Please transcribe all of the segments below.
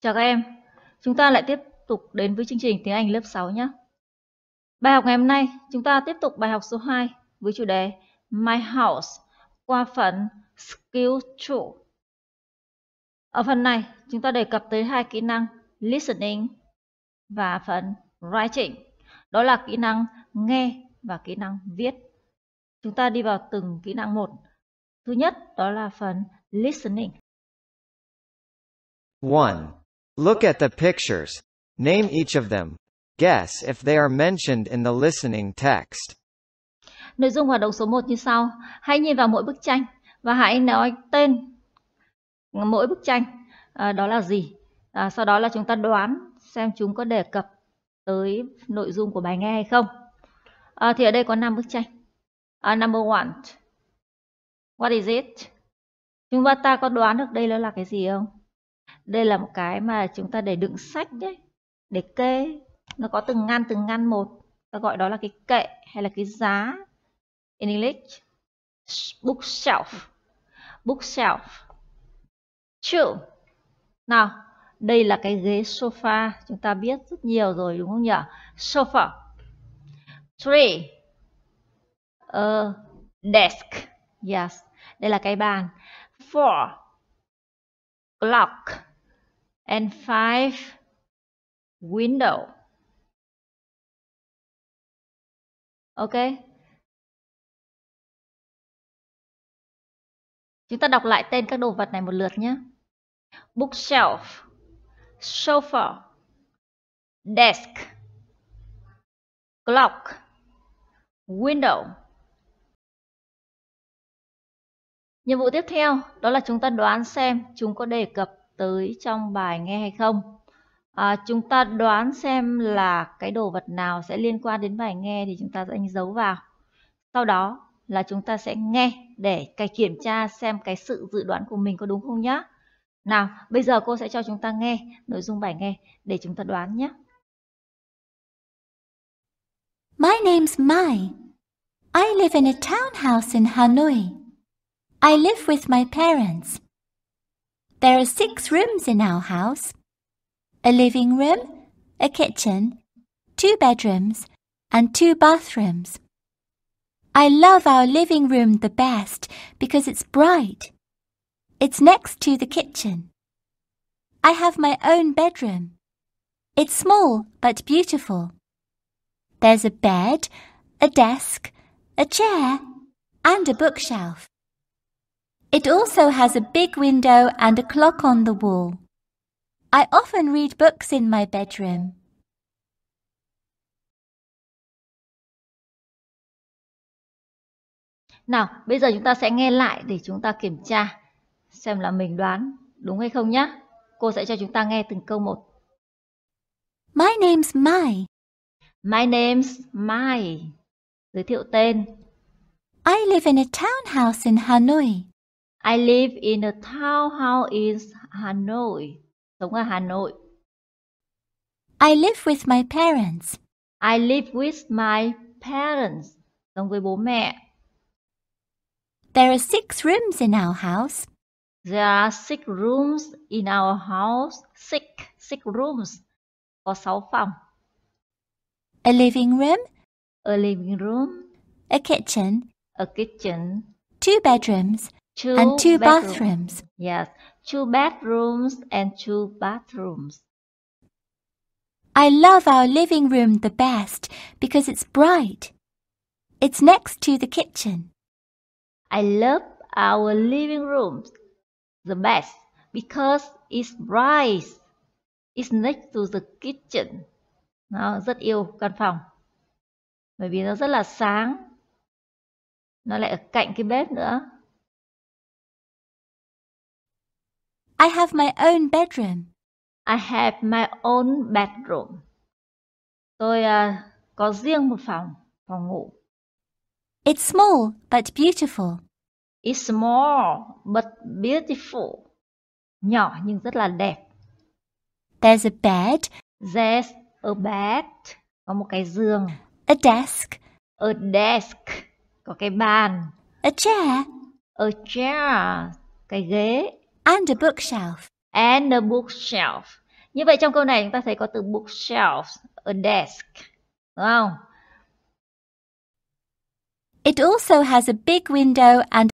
Chào các em, chúng ta lại tiếp tục đến với chương trình tiếng Anh lớp 6 nhé. Bài học ngày hôm nay, chúng ta tiếp tục bài học số 2 với chủ đề My House qua phần Skill 2. Ở phần này, chúng ta đề cập tới hai kỹ năng Listening và phần Writing. Đó là kỹ năng nghe và kỹ năng viết. Chúng ta đi vào từng kỹ năng một. Thứ nhất, đó là phần Listening. 1. Look at the pictures. Name each of them. Guess if they are mentioned in the listening text. Nội dung hoạt động số 1 như sau. Hãy nhìn vào mỗi bức tranh và hãy nói tên mỗi bức tranh à, đó là gì. À, sau đó là chúng ta đoán xem chúng có đề cập tới nội dung của bài nghe hay không. À, thì ở đây có 5 bức tranh. À, number one. What is it? Chúng ta có đoán được đây là cái gì không? đây là một cái mà chúng ta để đựng sách đấy để kê nó có từng ngăn từng ngăn một ta gọi đó là cái kệ hay là cái giá in English bookshelf bookshelf true nào đây là cái ghế sofa chúng ta biết rất nhiều rồi đúng không nhỉ sofa tree uh, desk yes đây là cái bàn four clock and five window. Ok. Chúng ta đọc lại tên các đồ vật này một lượt nhé. Bookshelf, sofa, desk, clock, window. Nhiệm vụ tiếp theo đó là chúng ta đoán xem chúng có đề cập tới trong bài nghe hay không. À, chúng ta đoán xem là cái đồ vật nào sẽ liên quan đến bài nghe thì chúng ta sẽ đánh dấu vào. Sau đó là chúng ta sẽ nghe để cái kiểm tra xem cái sự dự đoán của mình có đúng không nhá. Nào, bây giờ cô sẽ cho chúng ta nghe nội dung bài nghe để chúng ta đoán nhé. My name's Mai. I live in a townhouse in Hanoi. I live with my parents. There are six rooms in our house. A living room, a kitchen, two bedrooms, and two bathrooms. I love our living room the best because it's bright. It's next to the kitchen. I have my own bedroom. It's small but beautiful. There's a bed, a desk, a chair, and a bookshelf. It also has a big window and a clock on the wall. I often read books in my bedroom. Nào, bây giờ chúng ta sẽ nghe lại để chúng ta kiểm tra xem là mình đoán đúng hay không nhé. Cô sẽ cho chúng ta nghe từng câu một. My name's Mai. My name's Mai. Giới thiệu tên. I live in a townhouse in Hanoi. I live in a townhouse in Hanoi. Sống ở Hà Nội. I live with my parents. I live with my parents. Sống với bố mẹ. There are six rooms in our house. There are six rooms in our house. Six, six rooms. Có sáu phòng. A living room. A living room. A kitchen. A kitchen. Two bedrooms. Two and two bathrooms. Yes, two bedrooms and two bathrooms. I love our living room the best because it's bright. It's next to the kitchen. I love our living room the best because it's bright. It's next to the kitchen. Nó rất yêu căn phòng. Bởi vì nó rất là sáng. Nó lại ở cạnh cái bếp nữa. I have my own bedroom. I have my own bedroom. Tôi uh, có riêng một phòng, phòng ngủ. It's small but beautiful. It's small but beautiful. Nhỏ nhưng rất là đẹp. There's a bed. There's a bed. Có một cái giường. A desk. A desk. Có cái bàn. A chair. A chair. Cái ghế. And a bookshelf. And a bookshelf. Như vậy trong câu này chúng ta thấy có từ bookshelf, a desk. Đúng không? It also has a big window and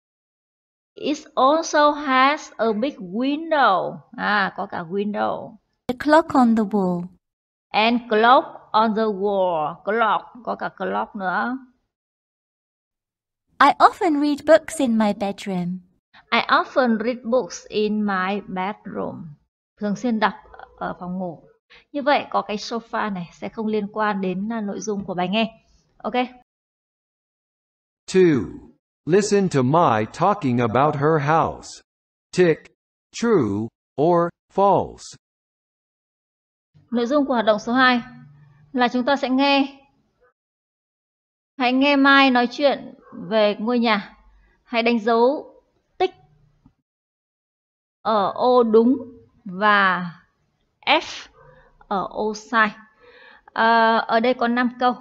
It also has a big window. À, có cả window. A clock on the wall. And clock on the wall. Clock, có cả clock nữa. I often read books in my bedroom. I often read books in my bedroom. Thường xuyên đọc ở phòng ngủ. Như vậy có cái sofa này sẽ không liên quan đến à, nội dung của bài nghe. Ok. 2. Listen to Mai talking about her house. Tick. True or false. Nội dung của hoạt động số 2 là chúng ta sẽ nghe Hãy nghe Mai nói chuyện về ngôi nhà. Hãy đánh dấu ở ô đúng và F ở ô sai. À, ở đây có 5 câu.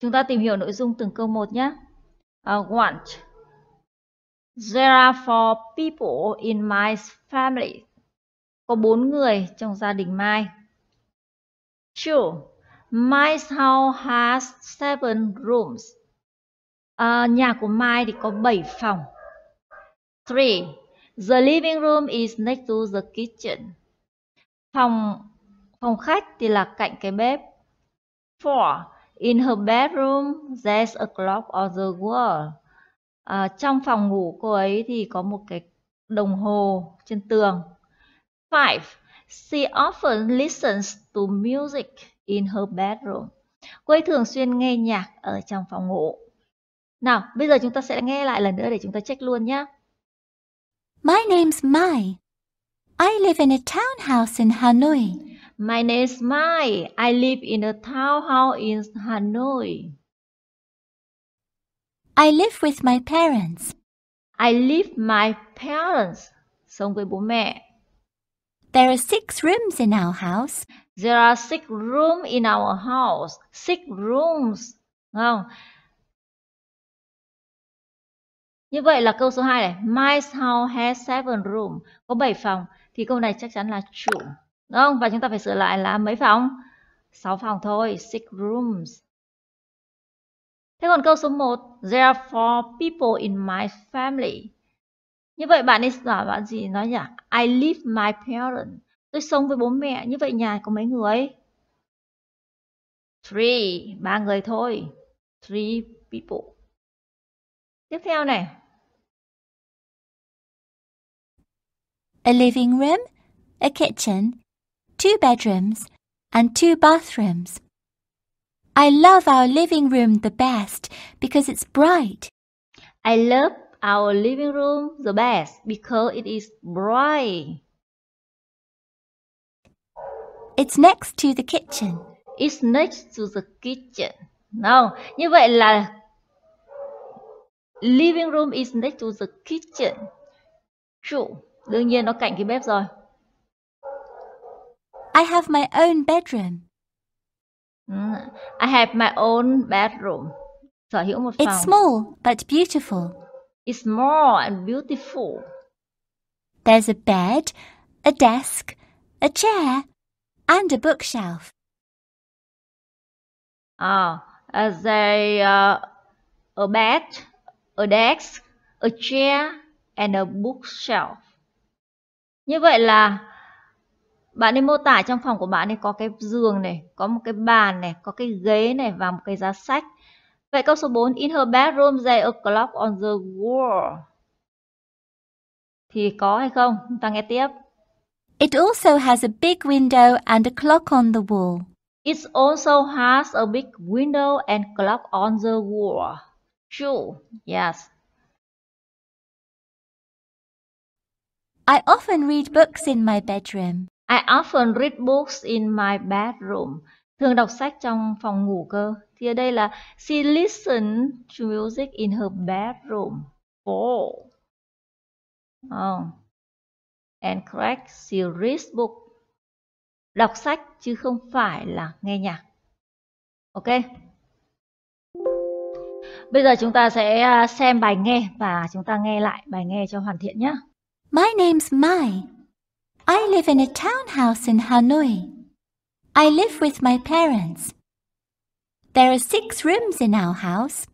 Chúng ta tìm hiểu nội dung từng câu một nhé. Uh, want. There are four people in my family. Có bốn người trong gia đình Mai. Two, My house has seven rooms. À, nhà của Mai thì có 7 phòng. Three. The living room is next to the kitchen. Phòng phòng khách thì là cạnh cái bếp. Four. In her bedroom, there's a clock on the wall. À, trong phòng ngủ cô ấy thì có một cái đồng hồ trên tường. Five. She often listens to music in her bedroom. Cô ấy thường xuyên nghe nhạc ở trong phòng ngủ. Nào, bây giờ chúng ta sẽ nghe lại lần nữa để chúng ta check luôn nhé. My name's Mai. I live in a townhouse in Hanoi. My name's Mai. I live in a townhouse in Hanoi. I live with my parents. I live my parents. Sống với bố mẹ. There are six rooms in our house. There are six rooms in our house. Six rooms. Đúng Như vậy là câu số 2 này. My house has seven rooms Có 7 phòng. Thì câu này chắc chắn là true. Đúng không? Và chúng ta phải sửa lại là mấy phòng? 6 phòng thôi. Six rooms. Thế còn câu số 1. There are four people in my family. Như vậy bạn ấy bảo bạn gì nói nhỉ? I live my parents. Tôi sống với bố mẹ. Như vậy nhà có mấy người? Three. Ba người thôi. Three people. Tiếp theo này. a living room, a kitchen, two bedrooms, and two bathrooms. I love our living room the best because it's bright. I love our living room the best because it is bright. It's next to the kitchen. It's next to the kitchen. Now, như vậy là living room is next to the kitchen. True. Đương nhiên nó cạnh cái bếp rồi. I have my own bedroom. Ừ, I have my own bedroom. Sở hữu một phòng. It's small but beautiful. It's small and beautiful. There's a bed, a desk, a chair, and a bookshelf. Ah, uh, a uh, a bed, a desk, a chair, and a bookshelf. Như vậy là bạn ấy mô tả trong phòng của bạn ấy có cái giường này, có một cái bàn này, có cái ghế này và một cái giá sách. Vậy câu số 4, in her bedroom there a clock on the wall. Thì có hay không? Chúng ta nghe tiếp. It also has a big window and a clock on the wall. It also has a big window and clock on the wall. True. Yes. I often read books in my bedroom. I often read books in my bedroom. Thường đọc sách trong phòng ngủ cơ. Thì ở đây là she listens to music in her bedroom. Oh. Oh. And correct, she reads book. Đọc sách chứ không phải là nghe nhạc. Ok. Bây giờ chúng ta sẽ à, xem bài nghe và chúng ta nghe lại bài nghe cho hoàn thiện nhé. My name's Mai. I live in a townhouse in Hanoi. I live with my parents. There are six rooms in our house.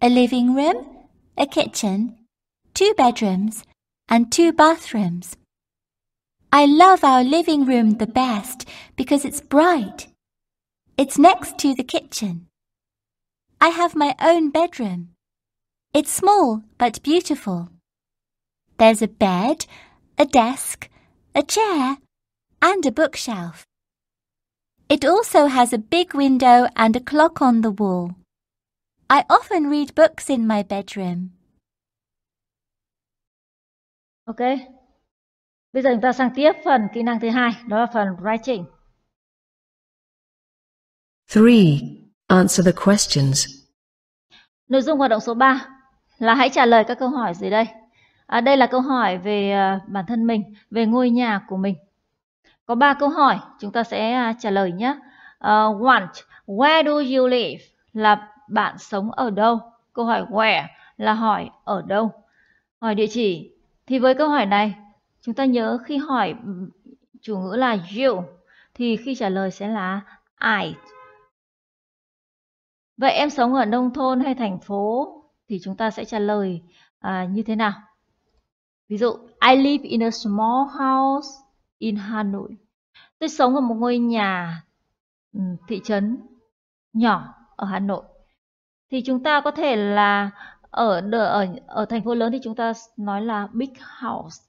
A living room, a kitchen, two bedrooms, and two bathrooms. I love our living room the best because it's bright. It's next to the kitchen. I have my own bedroom. It's small but beautiful. There's a bed, a desk, a chair, and a bookshelf. It also has a big window and a clock on the wall. I often read books in my bedroom. Ok. Bây giờ chúng ta sang tiếp phần kỹ năng thứ hai, đó là phần writing. 3. Answer the questions. Nội dung hoạt động số 3 là hãy trả lời các câu hỏi dưới đây. À, đây là câu hỏi về à, bản thân mình, về ngôi nhà của mình. Có 3 câu hỏi, chúng ta sẽ à, trả lời nhé. Uh, want, where do you live? Là bạn sống ở đâu? Câu hỏi where là hỏi ở đâu? Hỏi địa chỉ. Thì với câu hỏi này, chúng ta nhớ khi hỏi chủ ngữ là you, thì khi trả lời sẽ là I. Vậy em sống ở nông thôn hay thành phố? Thì chúng ta sẽ trả lời à, như thế nào? Ví dụ, I live in a small house in Hanoi. Tôi sống ở một ngôi nhà ừ, thị trấn nhỏ ở Hà Nội. Thì chúng ta có thể là ở ở ở thành phố lớn thì chúng ta nói là big house.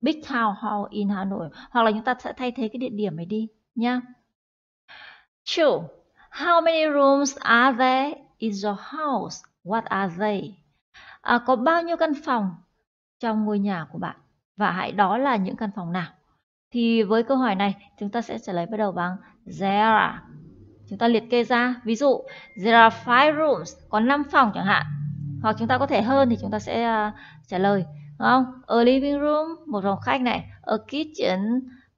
Big town hall in Hà Nội hoặc là chúng ta sẽ thay thế cái địa điểm này đi nhá. True. How many rooms are there in your house? What are they? À, có bao nhiêu căn phòng? trong ngôi nhà của bạn và hãy đó là những căn phòng nào thì với câu hỏi này chúng ta sẽ trả lời bắt đầu bằng there are chúng ta liệt kê ra ví dụ there are five rooms có 5 phòng chẳng hạn hoặc chúng ta có thể hơn thì chúng ta sẽ uh, trả lời đúng không a living room một phòng khách này a kitchen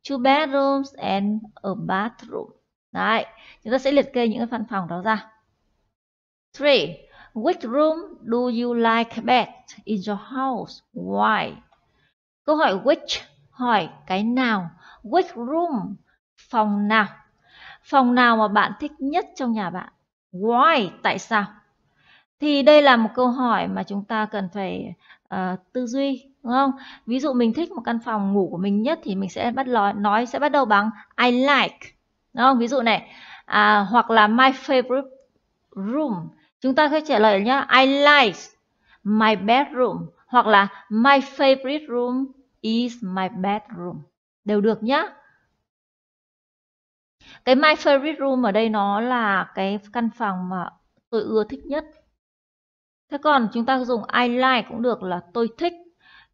two bedrooms and a bathroom đấy chúng ta sẽ liệt kê những cái phòng đó ra three Which room do you like best in your house? Why? Câu hỏi which hỏi cái nào? Which room? Phòng nào? Phòng nào mà bạn thích nhất trong nhà bạn? Why? Tại sao? Thì đây là một câu hỏi mà chúng ta cần phải uh, tư duy, đúng không? Ví dụ mình thích một căn phòng ngủ của mình nhất thì mình sẽ bắt nói, nói sẽ bắt đầu bằng I like, đúng không? Ví dụ này, à, hoặc là my favorite room Chúng ta sẽ trả lời nhé. I like my bedroom. Hoặc là my favorite room is my bedroom. Đều được nhé. Cái my favorite room ở đây nó là cái căn phòng mà tôi ưa thích nhất. Thế còn chúng ta dùng I like cũng được là tôi thích.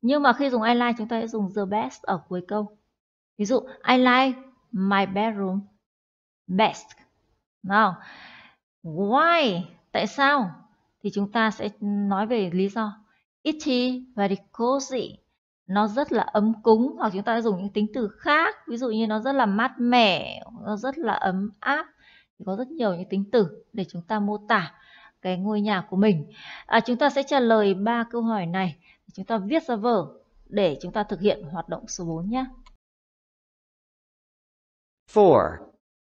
Nhưng mà khi dùng I like chúng ta sẽ dùng the best ở cuối câu. Ví dụ I like my bedroom best. Nào. Why Tại sao? Thì chúng ta sẽ nói về lý do. Itchy và cozy. Nó rất là ấm cúng hoặc chúng ta dùng những tính từ khác. Ví dụ như nó rất là mát mẻ, nó rất là ấm áp. Thì có rất nhiều những tính từ để chúng ta mô tả cái ngôi nhà của mình. À, chúng ta sẽ trả lời ba câu hỏi này. Chúng ta viết ra vở để chúng ta thực hiện hoạt động số 4 nhé. 4.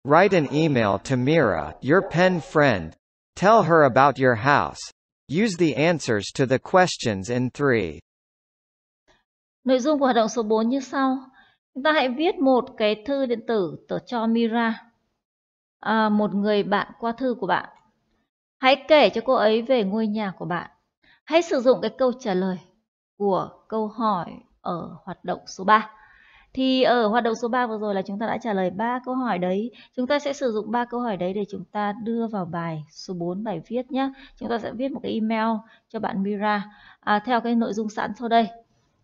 Write an email to Mira, your pen friend, Tell her about your house. Use the answers to the questions in 3. Nội dung của hoạt động số 4 như sau. Chúng ta hãy viết một cái thư điện tử tờ cho Mira, à, một người bạn qua thư của bạn. Hãy kể cho cô ấy về ngôi nhà của bạn. Hãy sử dụng cái câu trả lời của câu hỏi ở hoạt động số 3. Thì ở ờ, hoạt động số 3 vừa rồi là chúng ta đã trả lời 3 câu hỏi đấy. Chúng ta sẽ sử dụng 3 câu hỏi đấy để chúng ta đưa vào bài số 4 bài viết nhé. Chúng ta sẽ viết một cái email cho bạn Mira à, theo cái nội dung sẵn sau đây.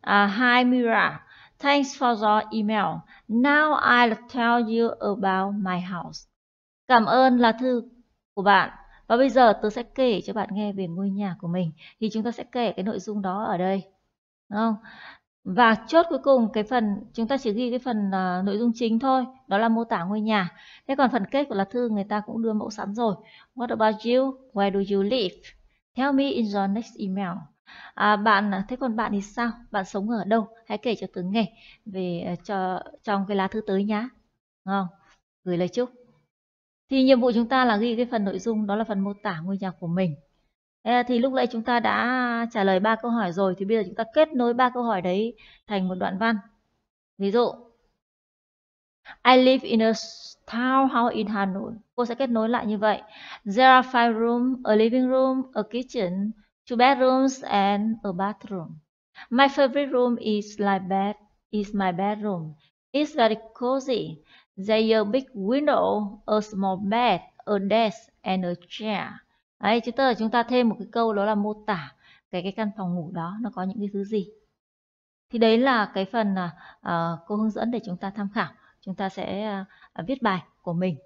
À, Hi Mira, thanks for your email. Now I'll tell you about my house. Cảm ơn là thư của bạn. Và bây giờ tôi sẽ kể cho bạn nghe về ngôi nhà của mình. Thì chúng ta sẽ kể cái nội dung đó ở đây. Đúng không? và chốt cuối cùng cái phần chúng ta chỉ ghi cái phần uh, nội dung chính thôi đó là mô tả ngôi nhà thế còn phần kết của lá thư người ta cũng đưa mẫu sẵn rồi what about you where do you live tell me in your next email à, bạn à, thế còn bạn thì sao bạn sống ở đâu hãy kể cho tướng nghe về à, cho trong cái lá thư tới nhá không gửi lời chúc thì nhiệm vụ chúng ta là ghi cái phần nội dung đó là phần mô tả ngôi nhà của mình thì lúc nãy chúng ta đã trả lời ba câu hỏi rồi thì bây giờ chúng ta kết nối ba câu hỏi đấy thành một đoạn văn ví dụ I live in a townhouse in Hà Nội cô sẽ kết nối lại như vậy there are five rooms a living room a kitchen two bedrooms and a bathroom my favorite room is my bed is my bedroom it's very cozy there's a big window a small bed a desk and a chair Đấy, chữ là chúng ta thêm một cái câu đó là mô tả cái cái căn phòng ngủ đó nó có những cái thứ gì. Thì đấy là cái phần uh, cô hướng dẫn để chúng ta tham khảo. Chúng ta sẽ uh, viết bài của mình.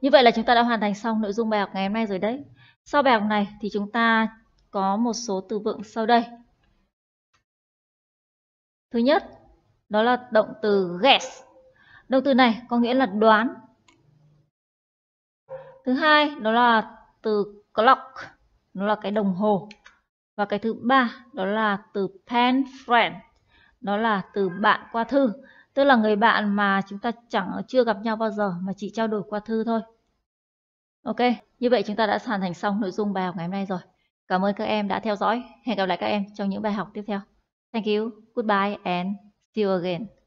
Như vậy là chúng ta đã hoàn thành xong nội dung bài học ngày hôm nay rồi đấy. Sau bài học này thì chúng ta có một số từ vựng sau đây. Thứ nhất, đó là động từ guess. Động từ này có nghĩa là đoán thứ hai đó là từ clock nó là cái đồng hồ và cái thứ ba đó là từ pen friend đó là từ bạn qua thư tức là người bạn mà chúng ta chẳng chưa gặp nhau bao giờ mà chỉ trao đổi qua thư thôi ok như vậy chúng ta đã hoàn thành xong nội dung bài học ngày hôm nay rồi cảm ơn các em đã theo dõi hẹn gặp lại các em trong những bài học tiếp theo thank you goodbye and see you again